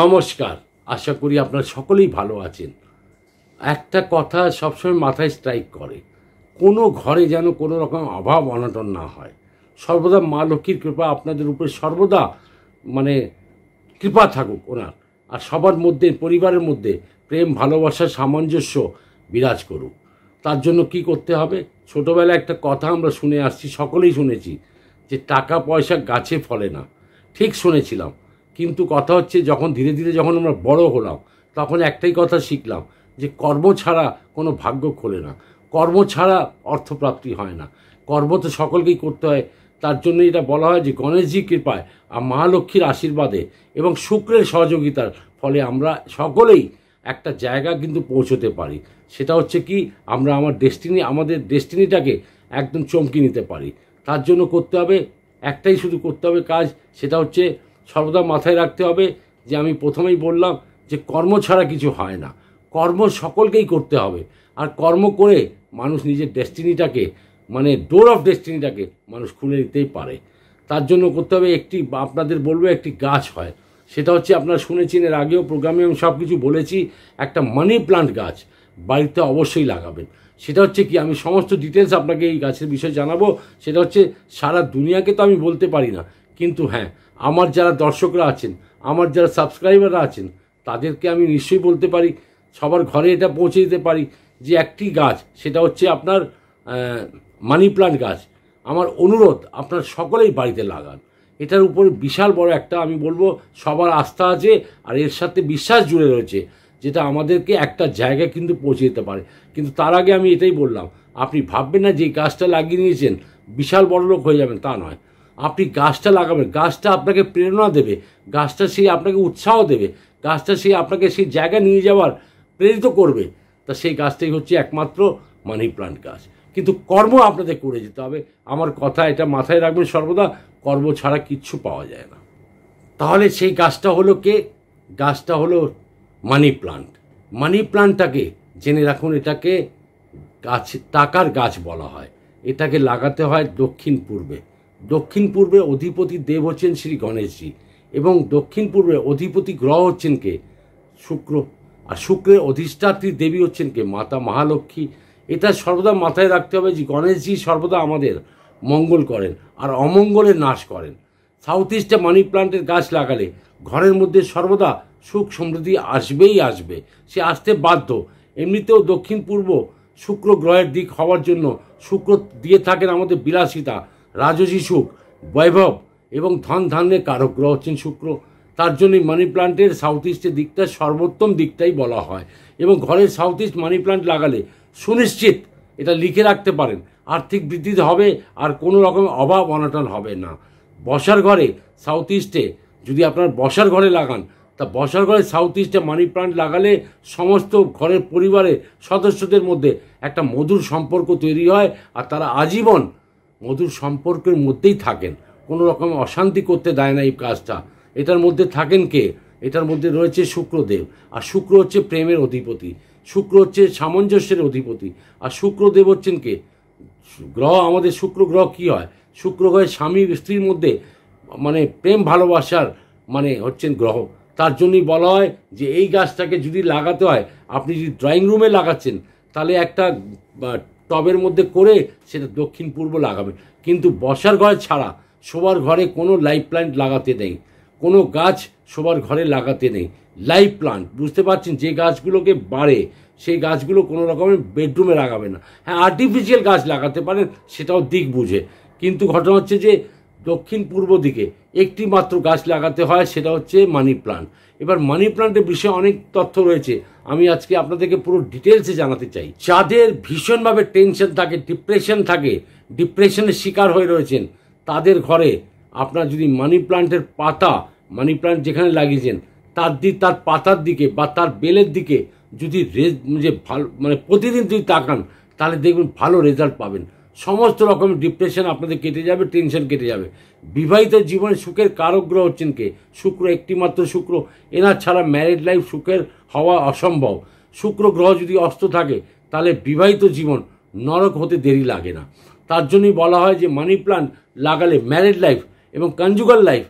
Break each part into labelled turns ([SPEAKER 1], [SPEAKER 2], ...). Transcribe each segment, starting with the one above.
[SPEAKER 1] নমস্কার আশা করি আপনারা সকলেই ভালো আছেন একটা কথা সবসময় মাথায় স্ট্রাইক করে কোনো ঘরে যেন কোনো রকম অভাব অনটন না হয় সর্বদা মা লক্ষ্মীর কৃপা আপনাদের উপরে সর্বদা মানে কৃপা থাকুক ওনার আর সবার মধ্যে পরিবারের মধ্যে প্রেম ভালোবাসা সামঞ্জস্য বিরাজ করুক তার জন্য কি করতে হবে ছোটোবেলায় একটা কথা আমরা শুনে আসছি সকলেই শুনেছি যে টাকা পয়সা গাছে ফলে না ঠিক শুনেছিলাম কিন্তু কথা হচ্ছে যখন ধীরে ধীরে যখন আমরা বড় হলাম তখন একটাই কথা শিখলাম যে কর্ম ছাড়া কোনো ভাগ্য খোলে না কর্ম ছাড়া অর্থপ্রাপ্তি হয় না কর্ম তো সকলকেই করতে হয় তার জন্য এটা বলা হয় যে গণেশজি কৃপায় আর মহালক্ষ্মীর আশীর্বাদে এবং শুক্রের সহযোগিতার ফলে আমরা সকলেই একটা জায়গা কিন্তু পৌঁছতে পারি সেটা হচ্ছে কি আমরা আমার ডেস্টিনি আমাদের ডেস্টিনিটাকে একদম চমকি নিতে পারি তার জন্য করতে হবে একটাই শুধু করতে হবে কাজ সেটা হচ্ছে সর্বদা মাথায় রাখতে হবে যে আমি প্রথমেই বললাম যে কর্ম ছাড়া কিছু হয় না কর্ম সকলকেই করতে হবে আর কর্ম করে মানুষ নিজের ডেস্টিনিটাকে মানে ডোর অফ ডেস্টিনিটাকে মানুষ খুলে নিতেই পারে তার জন্য করতে হবে একটি আপনাদের বলবো একটি গাছ হয় সেটা হচ্ছে আপনারা শুনেছেন এর আগেও প্রোগ্রামে আমি সব কিছু বলেছি একটা মানি প্লান্ট গাছ বাড়িতে অবশ্যই লাগাবেন সেটা হচ্ছে কি আমি সমস্ত ডিটেলস আপনাকে এই গাছের বিষয়ে জানাবো সেটা হচ্ছে সারা দুনিয়াকে তো আমি বলতে পারি না কিন্তু হ্যাঁ আমার যারা দর্শকরা আছেন আমার যারা সাবস্ক্রাইবাররা আছেন তাদেরকে আমি নিশ্চয়ই বলতে পারি সবার ঘরে এটা পৌঁছে দিতে পারি যে একটি গাছ সেটা হচ্ছে আপনার মানি প্লান্ট গাছ আমার অনুরোধ আপনার সকলেই বাড়িতে লাগান এটার উপরে বিশাল বড় একটা আমি বলবো সবার আস্থা আছে আর এর সাথে বিশ্বাস জুড়ে রয়েছে যেটা আমাদেরকে একটা জায়গায় কিন্তু পৌঁছে দিতে পারে কিন্তু তার আগে আমি এটাই বললাম আপনি ভাববেন না যে গাছটা লাগিয়ে নিয়েছেন বিশাল বড় লোক হয়ে যাবেন তা নয় আপনি গাছটা লাগাবেন গাছটা আপনাকে প্রেরণা দেবে গাছটা সেই আপনাকে উৎসাহ দেবে গাছটা সেই আপনাকে সেই জায়গা নিয়ে যাওয়ার প্রেরিত করবে তা সেই গাছটাই হচ্ছে একমাত্র মানি প্লান্ট গাছ কিন্তু কর্ম আপনাদের করে যেতে হবে আমার কথা এটা মাথায় রাখবেন সর্বদা কর্ম ছাড়া কিচ্ছু পাওয়া যায় না তাহলে সেই গাছটা হলো কে গাছটা হলো মানি প্লান্ট মানি প্লান্টটাকে জেনে রাখুন এটাকে গাছ টাকার গাছ বলা হয় এটাকে লাগাতে হয় দক্ষিণ পূর্বে দক্ষিণ পূর্বে অধিপতি দেব হচ্ছেন শ্রী গণেশজি এবং দক্ষিণ পূর্বে অধিপতি গ্রহ হচ্ছেন কে শুক্র আর শুক্রের অধিষ্ঠাত্রী দেবী হচ্ছেন কে মাতা মহালক্ষ্মী এটা সর্বদা মাথায় রাখতে হবে যে গণেশজি সর্বদা আমাদের মঙ্গল করেন আর অমঙ্গলের নাশ করেন সাউথ ইস্টে মানি প্লান্টের গাছ লাগালে ঘরের মধ্যে সর্বদা সুখ সমৃদ্ধি আসবেই আসবে সে আসতে বাধ্য এমনিতেও দক্ষিণ পূর্ব শুক্র গ্রহের দিক হওয়ার জন্য শুক্র দিয়ে থাকেন আমাদের বিলাসিতা রাজজী সুখ বৈভব এবং ধন ধান্যের কারক গ্রহ হচ্ছেন শুক্র তার জন্যই মানি প্লান্টের সাউথ ইস্টের দিকটা সর্বোত্তম দিকটাই বলা হয় এবং ঘরের সাউথ ইস্ট মানি প্লান্ট লাগালে সুনিশ্চিত এটা লিখে রাখতে পারেন আর্থিক বৃদ্ধি হবে আর কোনো রকম অভাব অনাটন হবে না বসার ঘরে সাউথ ইস্টে যদি আপনার বসার ঘরে লাগান তা বসার ঘরে সাউথ ইস্টে মানি প্লান্ট লাগালে সমস্ত ঘরের পরিবারের সদস্যদের মধ্যে একটা মধুর সম্পর্ক তৈরি হয় আর তারা আজীবন মধুর সম্পর্কের মধ্যেই থাকেন কোনো রকম অশান্তি করতে দেয় না এই কাজটা এটার মধ্যে থাকেন কে এটার মধ্যে রয়েছে শুক্রদেব আর শুক্র হচ্ছে প্রেমের অধিপতি শুক্র হচ্ছে সামঞ্জস্যের অধিপতি আর শুক্রদেব হচ্ছেন কে গ্রহ আমাদের শুক্র গ্রহ কী হয় শুক্র গ্রহে স্বামী স্ত্রীর মধ্যে মানে প্রেম ভালোবাসার মানে হচ্ছেন গ্রহ তার জন্যই বলা হয় যে এই গাছটাকে যদি লাগাতে হয় আপনি যদি ড্রয়িং রুমে লাগাচ্ছেন তাহলে একটা টবের মধ্যে করে সেটা দক্ষিণ পূর্ব লাগাবে কিন্তু বসার ঘর ছাড়া শোবার ঘরে কোনো লাইভ প্ল্যান্ট লাগাতে নেই কোনো গাছ শোবার ঘরে লাগাতে নেই লাইভ প্লান্ট বুঝতে পারছেন যে গাছগুলোকে বাড়ে সেই গাছগুলো কোনো রকমের বেডরুমে লাগাবে না হ্যাঁ আর্টিফিশিয়াল গাছ লাগাতে পারেন সেটাও দিক বুঝে কিন্তু ঘটনা হচ্ছে যে দক্ষিণ পূর্ব দিকে একটি মাত্র গাছ লাগাতে হয় সেটা হচ্ছে মানি প্লান্ট এবার মানি প্লান্টের বিষয়ে অনেক তথ্য রয়েছে আমি আজকে আপনাদেরকে পুরো ডিটেলসে জানাতে চাই যাদের ভীষণভাবে টেনশন থাকে ডিপ্রেশন থাকে ডিপ্রেশনের শিকার হয়ে রয়েছেন তাদের ঘরে আপনার যদি মানি প্লান্টের পাতা মানি প্লান্ট যেখানে লাগিয়েছেন তার দিক তার পাতার দিকে বা তার বেলের দিকে যদি রে যে মানে ভালো মানে প্রতিদিন যদি তাকান তাহলে দেখবেন ভালো রেজাল্ট পাবেন সমস্ত রকম ডিপ্রেশন আপনাদের কেটে যাবে টেনশন কেটে যাবে বিবাহিত জীবনে সুখের গ্রহ হচ্ছেন কে শুক্র একটিমাত্র শুক্র এনার ছাড়া ম্যারিড লাইফ সুখের হওয়া অসম্ভব শুক্র গ্রহ যদি অস্ত থাকে তাহলে বিবাহিত জীবন নরক হতে দেরি লাগে না তার জন্যই বলা হয় যে মানি প্ল্যান লাগালে ম্যারিড লাইফ এবং কনজুগাল লাইফ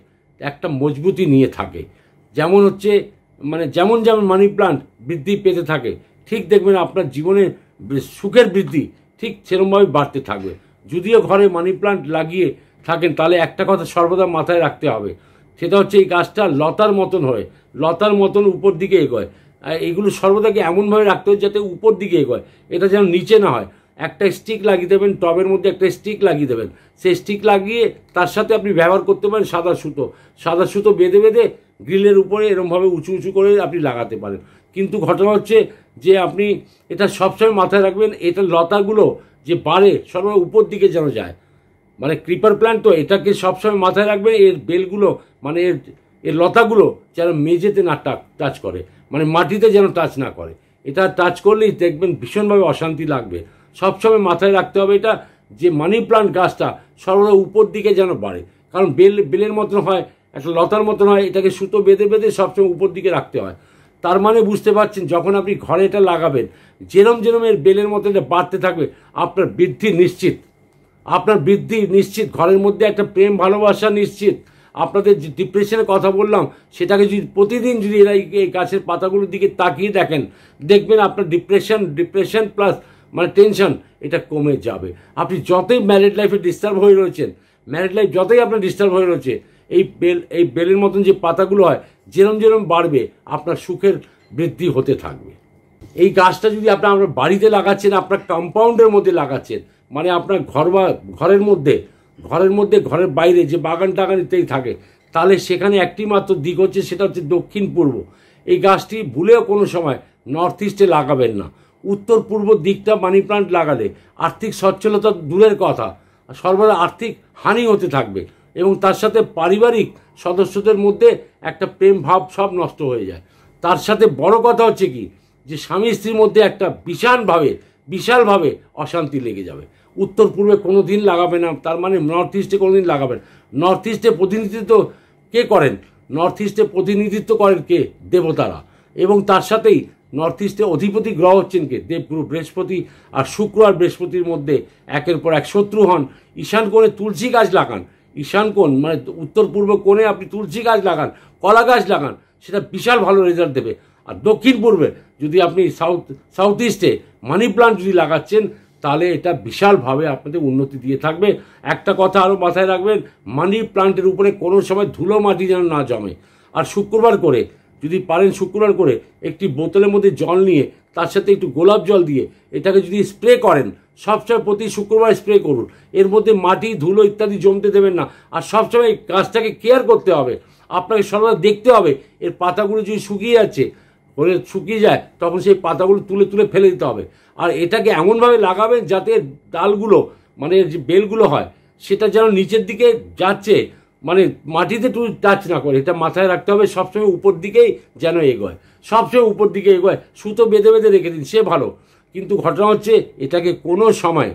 [SPEAKER 1] একটা মজবুতি নিয়ে থাকে যেমন হচ্ছে মানে যেমন যেমন মানি প্ল্যান্ট বৃদ্ধি পেতে থাকে ঠিক দেখবেন আপনার জীবনে সুখের বৃদ্ধি ঠিক সেরমভাবে বাড়তে থাকবে যদিও ঘরে মানি প্লান্ট লাগিয়ে থাকেন তাহলে একটা কথা সর্বদা মাথায় রাখতে হবে সেটা হচ্ছে এই গাছটা লতার মতন হয় লতার মতন উপর দিকে এগোয় এগুলো সর্বদাকে এমনভাবে রাখতে হবে যাতে উপর দিকে এগোয় এটা যেন নিচে না হয় একটা স্টিক লাগিয়ে দেবেন টবের মধ্যে একটা স্টিক লাগিয়ে দেবেন সেই স্টিক লাগিয়ে তার সাথে আপনি ব্যবহার করতে পারেন সাদা সুতো সাদা সুতো বেঁধে বেঁধে গ্রিলের উপরে এরমভাবে উঁচু উঁচু করে আপনি লাগাতে পারেন কিন্তু ঘটনা হচ্ছে যে আপনি এটা সবসময় মাথায় রাখবেন এটা লতাগুলো যে বাড়ে সর্বদা উপর দিকে যেন যায় মানে ক্রিপার প্ল্যান্ট তো এটাকে সবসময় মাথায় রাখবেন এর বেলগুলো মানে এর এর লতাগুলো যেন মেঝেতে না টাচ করে মানে মাটিতে যেন টাচ না করে এটা টাচ করলেই দেখবেন ভীষণভাবে অশান্তি লাগবে সবসময় মাথায় রাখতে হবে এটা যে মানি প্লান্ট গাছটা সর্বদা উপর দিকে যেন বাড়ে কারণ বেল বেলের মতন হয় একটা লতার মতন হয় এটাকে সুতো বেঁধে বেঁধে সবসময় উপর দিকে রাখতে হয় তার মানে বুঝতে পারছেন যখন আপনি ঘরে এটা লাগাবেন যেরম যেরম এর বেলের মতো এটা বাড়তে থাকবে আপনার বৃদ্ধি নিশ্চিত আপনার বৃদ্ধি নিশ্চিত ঘরের মধ্যে একটা প্রেম ভালোবাসা নিশ্চিত আপনাদের যে ডিপ্রেশনের কথা বললাম সেটাকে যদি প্রতিদিন যদি এরা এই গাছের পাতাগুলোর দিকে তাকিয়ে দেখেন দেখবেন আপনার ডিপ্রেশন ডিপ্রেশন প্লাস মানে টেনশন এটা কমে যাবে আপনি যতই ম্যারিড লাইফে ডিস্টার্ব হয়ে রয়েছেন ম্যারিড লাইফ যতই আপনার ডিস্টার্ব হয়ে রয়েছে এই বেল এই বেলের মতন যে পাতাগুলো হয় যেরম যেরম বাড়বে আপনার সুখের বৃদ্ধি হতে থাকবে এই গাছটা যদি আপনি আপনার বাড়িতে লাগাচ্ছেন আপনার কম্পাউন্ডের মধ্যে লাগাচ্ছেন মানে আপনার ঘর বা ঘরের মধ্যে ঘরের মধ্যে ঘরের বাইরে যে বাগান টাগান ইত্যাদি থাকে তাহলে সেখানে একটি মাত্র দিক হচ্ছে সেটা হচ্ছে দক্ষিণ পূর্ব এই গাছটি ভুলেও কোনো সময় নর্থ ইস্টে লাগাবেন না উত্তর পূর্ব দিকটা মানি প্লান্ট লাগালে আর্থিক সচ্ছলতা দূরের কথা সর্বদা আর্থিক হানি হতে থাকবে এবং তার সাথে পারিবারিক সদস্যদের মধ্যে একটা প্রেম ভাব সব নষ্ট হয়ে যায় তার সাথে বড় কথা হচ্ছে কি যে স্বামী স্ত্রীর মধ্যে একটা বিশালভাবে বিশালভাবে অশান্তি লেগে যাবে উত্তর পূর্বে কোনো দিন লাগাবে না তার মানে নর্থ ইস্টে কোনো দিন লাগাবেন নর্থ ইস্টে প্রতিনিধিত্ব কে করেন নর্থ ইস্টে প্রতিনিধিত্ব করেন কে দেবতারা এবং তার সাথেই নর্থ ইস্টে অধিপতি গ্রহ হচ্ছেন কে দেবগুরু বৃহস্পতি আর শুক্র আর বৃহস্পতির মধ্যে একের পর এক শত্রু হন ঈশান করে তুলসী গাছ লাগান ঈশান কোণ মানে উত্তর পূর্ব কোণে আপনি তুলসী গাছ লাগান কলা গাছ লাগান সেটা বিশাল ভালো রেজাল্ট দেবে আর দক্ষিণ পূর্বে যদি আপনি সাউথ সাউথ ইস্টে মানি প্লান্ট যদি লাগাচ্ছেন তাহলে এটা বিশালভাবে আপনাদের উন্নতি দিয়ে থাকবে একটা কথা আরও মাথায় রাখবেন মানি প্লান্টের উপরে কোনো সময় ধুলো মাটি যেন না জমে আর শুক্রবার করে যদি পারেন শুক্রবার করে একটি বোতলের মধ্যে জল নিয়ে তার সাথে একটু গোলাপ জল দিয়ে এটাকে যদি স্প্রে করেন সবসময় প্রতি শুক্রবার স্প্রে করুন এর মধ্যে মাটি ধুলো ইত্যাদি জমতে দেবেন না আর সবসময় গাছটাকে কেয়ার করতে হবে আপনাকে সর্বদা দেখতে হবে এর পাতাগুলো যদি শুকিয়ে যাচ্ছে হলে শুকিয়ে যায় তখন সেই পাতাগুলো তুলে তুলে ফেলে দিতে হবে আর এটাকে এমনভাবে লাগাবেন যাতে ডালগুলো মানে যে বেলগুলো হয় সেটা যেন নিচের দিকে যাচ্ছে মানে মাটিতে টু টাচ না করে এটা মাথায় রাখতে হবে সবসময় উপর দিকেই যেন এগোয় সবসময় উপর দিকে এগোয় সুতো বেঁধে বেঁধে রেখে দিন সে ভালো কিন্তু ঘটনা হচ্ছে এটাকে কোনো সময়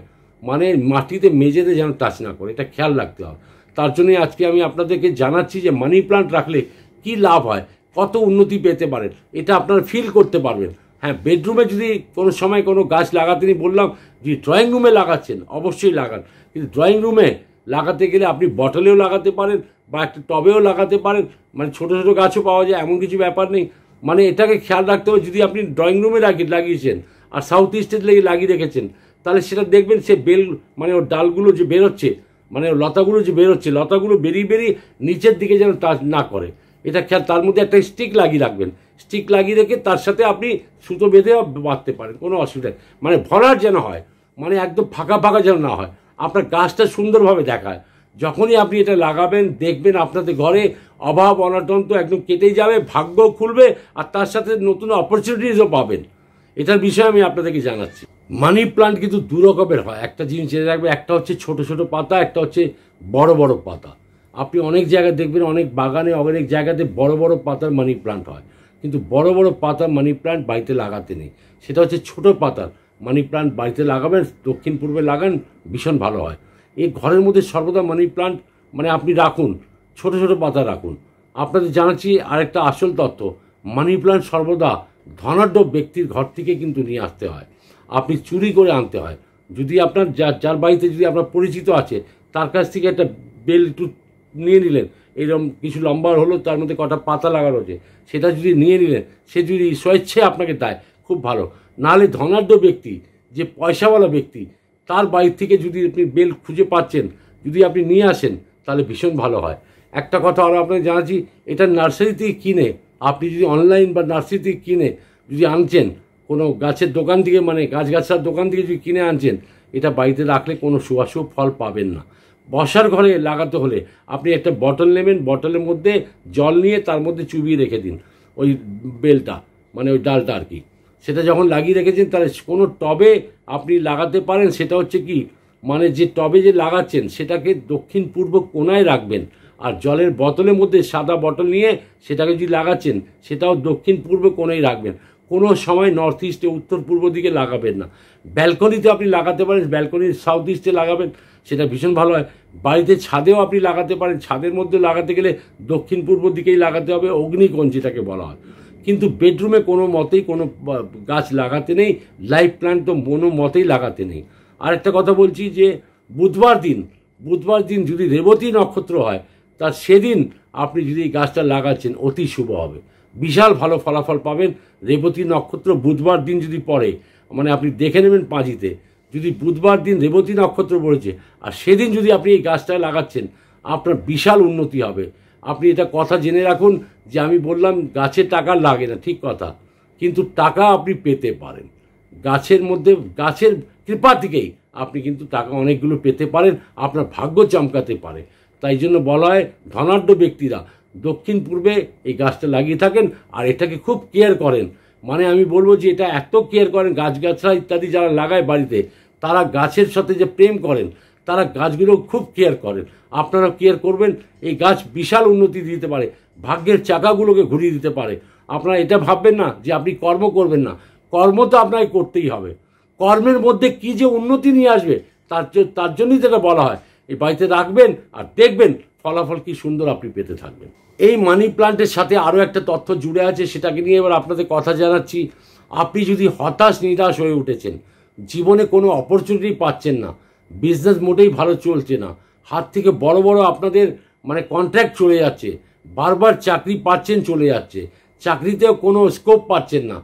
[SPEAKER 1] মানে মাটিতে মেঝেতে যেন টাচ না করে এটা খেয়াল রাখতে হবে তার জন্যই আজকে আমি আপনাদেরকে জানাচ্ছি যে মানি প্লান্ট রাখলে কি লাভ হয় কত উন্নতি পেতে পারেন এটা আপনারা ফিল করতে পারবেন হ্যাঁ বেডরুমে যদি কোনো সময় কোনো গাছ লাগাতে বললাম যে ড্রয়িং রুমে লাগাচ্ছেন অবশ্যই লাগান কিন্তু ড্রয়িং রুমে লাগাতে গেলে আপনি বটলেও লাগাতে পারেন বা একটা টবেও লাগাতে পারেন মানে ছোটো ছোটো গাছও পাওয়া যায় এমন কিছু ব্যাপার নেই মানে এটাকে খেয়াল রাখতে হবে যদি আপনি ড্রয়িং রুমে লাগিয়ে লাগিয়েছেন আর সাউথ ইস্টের লেগে লাগিয়ে রেখেছেন তাহলে সেটা দেখবেন সে বেল মানে ওর ডালগুলো যে বেরোচ্ছে মানে লতাগুলো যে বেরোচ্ছে লতাগুলো বেরিয়ে বেরিয়ে নিচের দিকে যেন টাচ না করে এটা খেয়াল তার মধ্যে একটা স্টিক লাগিয়ে রাখবেন স্টিক লাগিয়ে রেখে তার সাথে আপনি সুতো বেঁধে বাঁধতে পারেন কোনো অসুবিধা মানে ভরার যেন হয় মানে একদম ফাঁকা ফাঁকা যেন না হয় আপনার গাছটা সুন্দরভাবে দেখায় যখনই আপনি এটা লাগাবেন দেখবেন আপনাদের ঘরে অভাব অনাটন তো একদম কেটে যাবে ভাগ্য খুলবে আর তার সাথে নতুন অপরচুনিটিসও পাবেন এটার বিষয়ে আমি আপনাদেরকে জানাচ্ছি মানি প্লান্ট কিন্তু দু রকমের হয় একটা জিনিস জেনে রাখবে একটা হচ্ছে ছোট ছোট পাতা একটা হচ্ছে বড় বড় পাতা আপনি অনেক জায়গায় দেখবেন অনেক বাগানে অনেক জায়গাতে বড় বড় পাতার মানি প্লান্ট হয় কিন্তু বড় বড় পাতার মানি প্লান্ট বাড়িতে লাগাতে নেই সেটা হচ্ছে ছোট পাতার মানি প্লান্ট বাড়িতে লাগাবেন দক্ষিণ পূর্বে লাগান ভীষণ ভালো হয় এই ঘরের মধ্যে সর্বদা মানি প্লান্ট মানে আপনি রাখুন ছোট ছোট পাতা রাখুন আপনাদের জানাচ্ছি আরেকটা আসল তথ্য মানি প্লান্ট সর্বদা ধনাঢ্য ব্যক্তির ঘর থেকে কিন্তু নিয়ে আসতে হয় আপনি চুরি করে আনতে হয় যদি আপনার যার যার বাড়িতে যদি আপনার পরিচিত আছে তার কাছ থেকে একটা বেল একটু নিয়ে নিলেন এরকম কিছু লম্বার হলো তার মধ্যে কটা পাতা লাগানো আছে সেটা যদি নিয়ে নিলেন সে যদি স্বেচ্ছে আপনাকে দেয় খুব ভালো নালে ধনাঢ্য ব্যক্তি যে পয়সাওয়ালা ব্যক্তি তার বাড়ির থেকে যদি আপনি বেল খুঁজে পাচ্ছেন যদি আপনি নিয়ে আসেন তাহলে ভীষণ ভালো হয় একটা কথা আরও আপনাকে জানাচ্ছি এটা নার্সারি থেকে কিনে আপনি যদি অনলাইন বা নার্সারি থেকে কিনে যদি আনছেন কোনো গাছের দোকান থেকে মানে গাছ গাছার দোকান থেকে যদি কিনে আনছেন এটা বাড়িতে রাখলে কোনো সুবাসু ফল পাবেন না বসার ঘরে লাগাতে হলে আপনি একটা বটল নেবেন বটলের মধ্যে জল নিয়ে তার মধ্যে চুবিয়ে রেখে দিন ওই বেলটা মানে ওই ডালটা আর কি সেটা যখন লাগিয়ে রেখেছেন তাহলে কোনো টবে আপনি লাগাতে পারেন সেটা হচ্ছে কি মানে যে টবে যে লাগাচ্ছেন সেটাকে দক্ষিণ পূর্ব কোনায় রাখবেন আর জলের বোতলের মধ্যে সাদা বটল নিয়ে সেটাকে যদি লাগাচ্ছেন সেটাও দক্ষিণ পূর্ব কোনায় রাখবেন কোনো সময় নর্থ ইস্টে উত্তর পূর্ব দিকে লাগাবেন না ব্যালকনিতে আপনি লাগাতে পারেন ব্যালকনির সাউথ ইস্টে লাগাবেন সেটা ভীষণ ভালো হয় বাড়িতে ছাদেও আপনি লাগাতে পারেন ছাদের মধ্যে লাগাতে গেলে দক্ষিণ পূর্ব দিকেই লাগাতে হবে অগ্নিকোণ যেটাকে বলা হয় কিন্তু বেডরুমে কোনো মতেই কোনো গাছ লাগাতে নেই লাইফ প্ল্যান্ট তো কোনো মতেই লাগাতে নেই আর একটা কথা বলছি যে বুধবার দিন বুধবার দিন যদি রেবতী নক্ষত্র হয় তা সেদিন আপনি যদি এই গাছটা লাগাচ্ছেন অতি শুভ হবে বিশাল ভালো ফলাফল পাবেন রেবতী নক্ষত্র বুধবার দিন যদি পড়ে মানে আপনি দেখে নেবেন পাঁজিতে যদি বুধবার দিন রেবতী নক্ষত্র পড়েছে আর সেদিন যদি আপনি এই গাছটা লাগাচ্ছেন আপনার বিশাল উন্নতি হবে আপনি এটা কথা জেনে রাখুন যে আমি বললাম গাছে টাকা লাগে না ঠিক কথা কিন্তু টাকা আপনি পেতে পারেন গাছের মধ্যে গাছের কৃপা থেকেই আপনি কিন্তু টাকা অনেকগুলো পেতে পারেন আপনার ভাগ্য চমকাতে পারে তাই জন্য বলা হয় ধনাঢ্য ব্যক্তিরা দক্ষিণ পূর্বে এই গাছটা লাগিয়ে থাকেন আর এটাকে খুব কেয়ার করেন মানে আমি বলবো যে এটা এত কেয়ার করেন গাছগাছরা ইত্যাদি যারা লাগায় বাড়িতে তারা গাছের সাথে যে প্রেম করেন তারা গাছগুলো খুব কেয়ার করেন আপনারা কেয়ার করবেন এই গাছ বিশাল উন্নতি দিতে পারে ভাগ্যের চাকাগুলোকে ঘুরিয়ে দিতে পারে আপনারা এটা ভাববেন না যে আপনি কর্ম করবেন না কর্ম তো আপনাকে করতেই হবে কর্মের মধ্যে কি যে উন্নতি নিয়ে আসবে তার তার জন্যই যেটা বলা হয় এই বাড়িতে রাখবেন আর দেখবেন ফলাফল কি সুন্দর আপনি পেতে থাকবেন এই মানি প্লান্টের সাথে আরও একটা তথ্য জুড়ে আছে সেটাকে নিয়ে এবার আপনাদের কথা জানাচ্ছি আপনি যদি হতাশ নিরাশ হয়ে উঠেছেন জীবনে কোনো অপরচুনিটি পাচ্ছেন না বিজনেস মোটেই ভালো চলছে না হাত থেকে বড় বড় আপনাদের মানে কন্ট্রাক্ট চলে যাচ্ছে বারবার চাকরি পাচ্ছেন চলে যাচ্ছে চাকরিতেও কোনো স্কোপ পাচ্ছেন না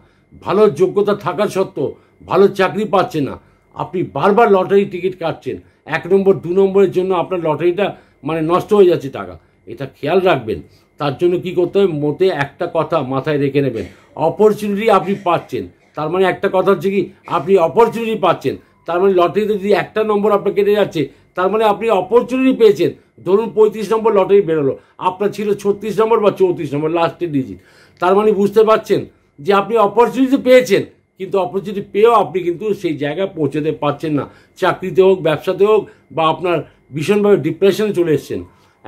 [SPEAKER 1] ভালো যোগ্যতা থাকা সত্ত্বেও ভালো চাকরি পাচ্ছেন না আপনি বারবার লটারি টিকিট কাটছেন এক নম্বর দু নম্বরের জন্য আপনার লটারিটা মানে নষ্ট হয়ে যাচ্ছে টাকা এটা খেয়াল রাখবেন তার জন্য কি করতে হবে মোটে একটা কথা মাথায় রেখে নেবেন অপরচুনিটি আপনি পাচ্ছেন তার মানে একটা কথা হচ্ছে কি আপনি অপরচুনিটি পাচ্ছেন তার মানে লটারিতে যদি একটা নম্বর আপনার কেটে যাচ্ছে তার মানে আপনি অপরচুনিটি পেয়েছেন ধরুন পঁয়ত্রিশ নম্বর লটারি বেরোলো আপনার ছিল ছত্রিশ নম্বর বা চৌত্রিশ নম্বর লাস্টের ডিজিট তার মানে বুঝতে পারছেন যে আপনি অপরচুনিটি পেয়েছেন কিন্তু অপরচুনিটি পেয়েও আপনি কিন্তু সেই জায়গায় পৌঁছতে পারছেন না চাকরিতে হোক ব্যবসাতে হোক বা আপনার ভীষণভাবে ডিপ্রেশনে চলে এসছেন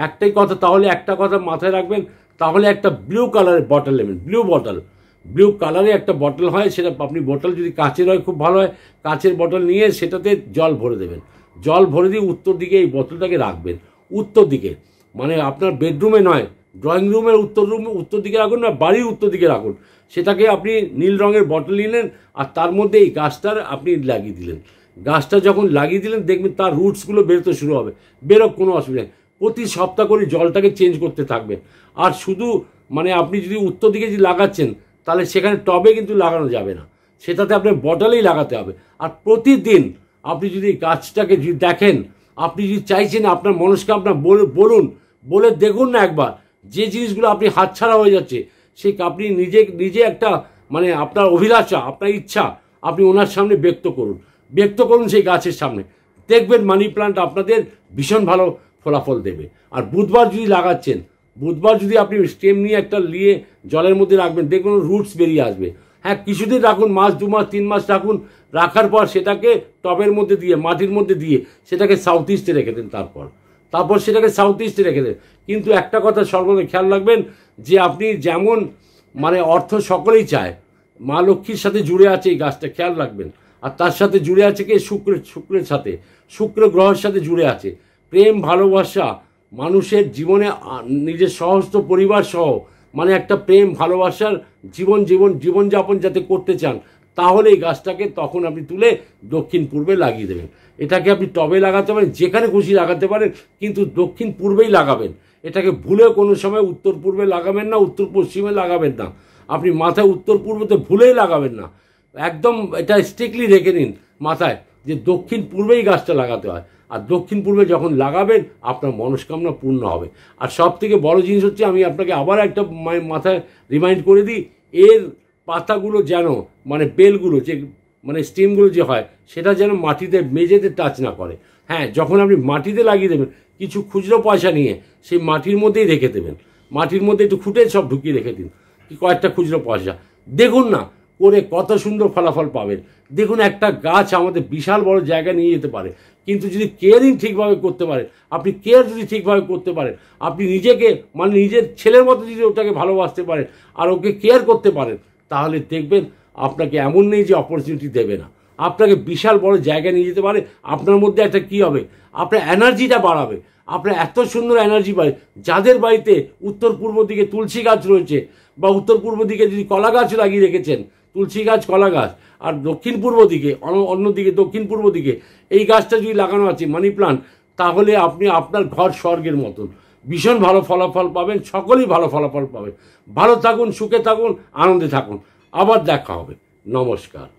[SPEAKER 1] একটাই কথা তাহলে একটা কথা মাথায় রাখবেন তাহলে একটা ব্লু কালারের বটল নেবেন ব্লু বটল ব্লু কালারে একটা বটল হয় সেটা আপনি বটল যদি কাঁচের হয় খুব ভালো হয় কাঁচের বটল নিয়ে সেটাতে জল ভরে দেবেন জল ভরে দিয়ে উত্তর দিকে এই বোতলটাকে রাখবেন উত্তর দিকে মানে আপনার বেডরুমে নয় ড্রয়িং রুমের উত্তর রুম উত্তর দিকে রাখুন না বাড়ির উত্তর দিকে রাখুন সেটাকে আপনি নীল রঙের বটল নিলেন আর তার মধ্যে এই গাছটার আপনি লাগিয়ে দিলেন গাছটা যখন লাগিয়ে দিলেন দেখবেন তার রুটসগুলো বেরোতে শুরু হবে বেরোক কোনো অসুবিধা নেই প্রতি সপ্তাহ করে জলটাকে চেঞ্জ করতে থাকবেন আর শুধু মানে আপনি যদি উত্তর দিকে যদি লাগাচ্ছেন তাহলে সেখানে টবে কিন্তু লাগানো যাবে না সেটাতে আপনার বটলেই লাগাতে হবে আর প্রতিদিন আপনি যদি গাছটাকে যদি দেখেন আপনি যদি চাইছেন আপনার মানুষকে আপনার বলুন বলে দেখুন না একবার যে জিনিসগুলো আপনি হাতছাড়া হয়ে যাচ্ছে সে আপনি নিজে নিজে একটা মানে আপনার অভিলাষা আপনার ইচ্ছা আপনি ওনার সামনে ব্যক্ত করুন ব্যক্ত করুন সেই গাছের সামনে দেখবেন মানি প্লান্ট আপনাদের ভীষণ ভালো ফলাফল দেবে আর বুধবার যদি লাগাচ্ছেন বুধবার যদি আপনি স্টেম নিয়ে একটা নিয়ে জলের মধ্যে রাখবেন দেখবেন রুটস বেরিয়ে আসবে হ্যাঁ কিছুদিন রাখুন মাস দু মাস তিন মাস রাখুন রাখার পর সেটাকে টবের মধ্যে দিয়ে মাটির মধ্যে দিয়ে সেটাকে সাউথ ইস্টে রেখে দেন তারপর তারপর সেটাকে সাউথ ইস্টে রেখে দেন কিন্তু একটা কথা সর্বদা খেয়াল রাখবেন যে আপনি যেমন মানে অর্থ সকলেই চায় মা লক্ষ্মীর সাথে জুড়ে আছে এই গাছটা খেয়াল রাখবেন আর তার সাথে জুড়ে আছে কে শুক্রের শুক্রের সাথে শুক্র গ্রহের সাথে জুড়ে আছে প্রেম ভালোবাসা মানুষের জীবনে নিজের সহস্ত পরিবার সহ মানে একটা প্রেম ভালোবাসার জীবন জীবন জীবনযাপন যাতে করতে চান তাহলে এই গাছটাকে তখন আপনি তুলে দক্ষিণ পূর্বে লাগিয়ে দেবেন এটাকে আপনি টবে লাগাতে পারেন যেখানে খুশি লাগাতে পারেন কিন্তু দক্ষিণ পূর্বেই লাগাবেন এটাকে ভুলে কোনো সময় উত্তর পূর্বে লাগাবেন না উত্তর পশ্চিমে লাগাবেন না আপনি মাথায় উত্তর পূর্বতে ভুলেই লাগাবেন না একদম এটা স্ট্রিক্টলি রেখে নিন মাথায় যে দক্ষিণ পূর্বেই গাছটা লাগাতে হয় আর দক্ষিণ পূর্বে যখন লাগাবেন আপনার মনস্কামনা পূর্ণ হবে আর সব থেকে বড় জিনিস হচ্ছে আমি আপনাকে আবার একটা মাথায় রিমাইন্ড করে দিই এর পাতাগুলো যেন মানে বেলগুলো যে মানে স্টিমগুলো যে হয় সেটা যেন মাটিতে মেঝেতে টাচ না করে হ্যাঁ যখন আপনি মাটিতে লাগিয়ে দেবেন কিছু খুচরো পয়সা নিয়ে সেই মাটির মধ্যেই রেখে দেবেন মাটির মধ্যে একটু খুঁটে সব ঢুকিয়ে রেখে দিন কি কয়েকটা খুচরো পয়সা দেখুন না করে কত সুন্দর ফলাফল পাবেন দেখুন একটা গাছ আমাদের বিশাল বড় জায়গা নিয়ে যেতে পারে কিন্তু যদি কেয়ারিং ঠিকভাবে করতে পারেন আপনি কেয়ার যদি ঠিকভাবে করতে পারেন আপনি নিজেকে মানে নিজের ছেলের মতো যদি ওটাকে ভালোবাসতে পারেন আর ওকে কেয়ার করতে পারেন তাহলে দেখবেন আপনাকে এমন নেই যে অপরচুনিটি দেবে না আপনাকে বিশাল বড় জায়গায় নিয়ে যেতে পারে আপনার মধ্যে একটা কি হবে আপনার এনার্জিটা বাড়াবে আপনার এত সুন্দর এনার্জি বাড়ে যাদের বাড়িতে উত্তর পূর্ব দিকে তুলসী গাছ রয়েছে বা উত্তর পূর্ব দিকে যদি কলা গাছ লাগিয়ে রেখেছেন তুলসী গাছ কলা গাছ আর দক্ষিণ পূর্ব দিকে অন্যদিকে দক্ষিণ পূর্ব দিকে এই গাছটা যদি লাগানো আছে মানি প্লান্ট তাহলে আপনি আপনার ঘর স্বর্গের মতন ভীষণ ভালো ফলাফল পাবেন সকলেই ভালো ফলাফল পাবেন ভালো থাকুন সুখে থাকুন আনন্দে থাকুন আবার দেখা হবে নমস্কার